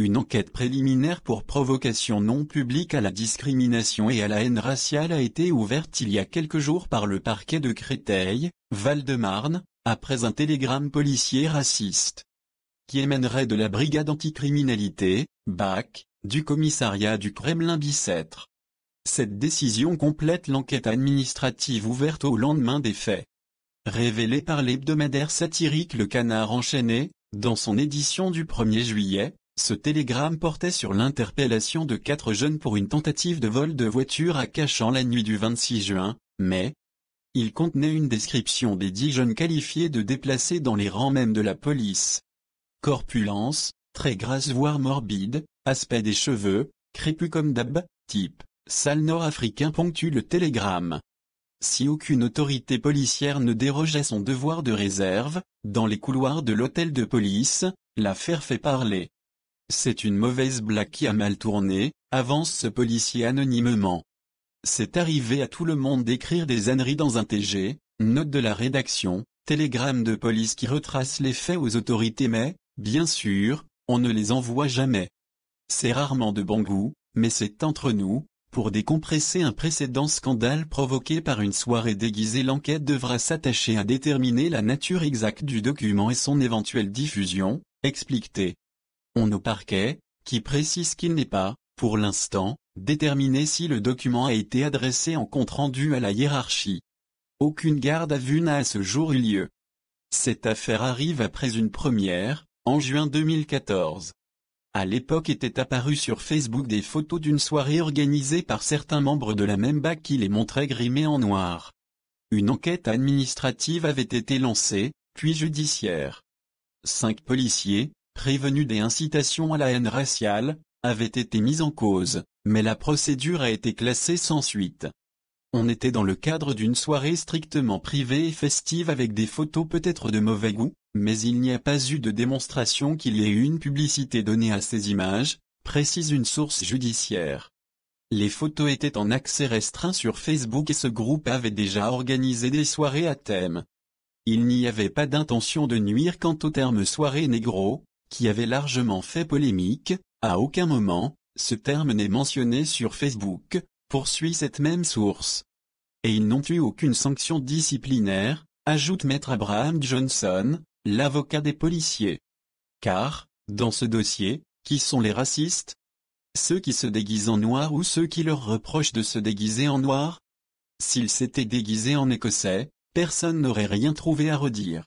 une enquête préliminaire pour provocation non publique à la discrimination et à la haine raciale a été ouverte il y a quelques jours par le parquet de Créteil, Val-de-Marne, après un télégramme policier raciste qui émènerait de la brigade anticriminalité, BAC, du commissariat du Kremlin-Bicêtre. Cette décision complète l'enquête administrative ouverte au lendemain des faits. Révélée par l'hebdomadaire satirique Le Canard Enchaîné, dans son édition du 1er juillet, ce télégramme portait sur l'interpellation de quatre jeunes pour une tentative de vol de voiture à Cachan la nuit du 26 juin, mais il contenait une description des dix jeunes qualifiés de déplacés dans les rangs même de la police. Corpulence, très grasse voire morbide, aspect des cheveux, crépus comme d'hab, type, sale nord-africain ponctue le télégramme. Si aucune autorité policière ne dérogeait son devoir de réserve, dans les couloirs de l'hôtel de police, l'affaire fait parler. C'est une mauvaise blague qui a mal tourné, avance ce policier anonymement. C'est arrivé à tout le monde d'écrire des âneries dans un TG, note de la rédaction, télégramme de police qui retrace les faits aux autorités mais, bien sûr, on ne les envoie jamais. C'est rarement de bon goût, mais c'est entre nous, pour décompresser un précédent scandale provoqué par une soirée déguisée l'enquête devra s'attacher à déterminer la nature exacte du document et son éventuelle diffusion, explique on au parquet, qui précise qu'il n'est pas, pour l'instant, déterminé si le document a été adressé en compte rendu à la hiérarchie. Aucune garde à vue n'a à ce jour eu lieu. Cette affaire arrive après une première, en juin 2014. À l'époque étaient apparues sur Facebook des photos d'une soirée organisée par certains membres de la même BAC qui les montraient grimés en noir. Une enquête administrative avait été lancée, puis judiciaire. Cinq policiers, Prévenu des incitations à la haine raciale, avait été mis en cause, mais la procédure a été classée sans suite. On était dans le cadre d'une soirée strictement privée et festive avec des photos peut-être de mauvais goût, mais il n'y a pas eu de démonstration qu'il y ait eu une publicité donnée à ces images, précise une source judiciaire. Les photos étaient en accès restreint sur Facebook et ce groupe avait déjà organisé des soirées à thème. Il n'y avait pas d'intention de nuire quant au terme soirée négro, qui avait largement fait polémique, à aucun moment, ce terme n'est mentionné sur Facebook, poursuit cette même source. Et ils n'ont eu aucune sanction disciplinaire, ajoute maître Abraham Johnson, l'avocat des policiers. Car, dans ce dossier, qui sont les racistes Ceux qui se déguisent en noir ou ceux qui leur reprochent de se déguiser en noir S'ils s'étaient déguisés en écossais, personne n'aurait rien trouvé à redire.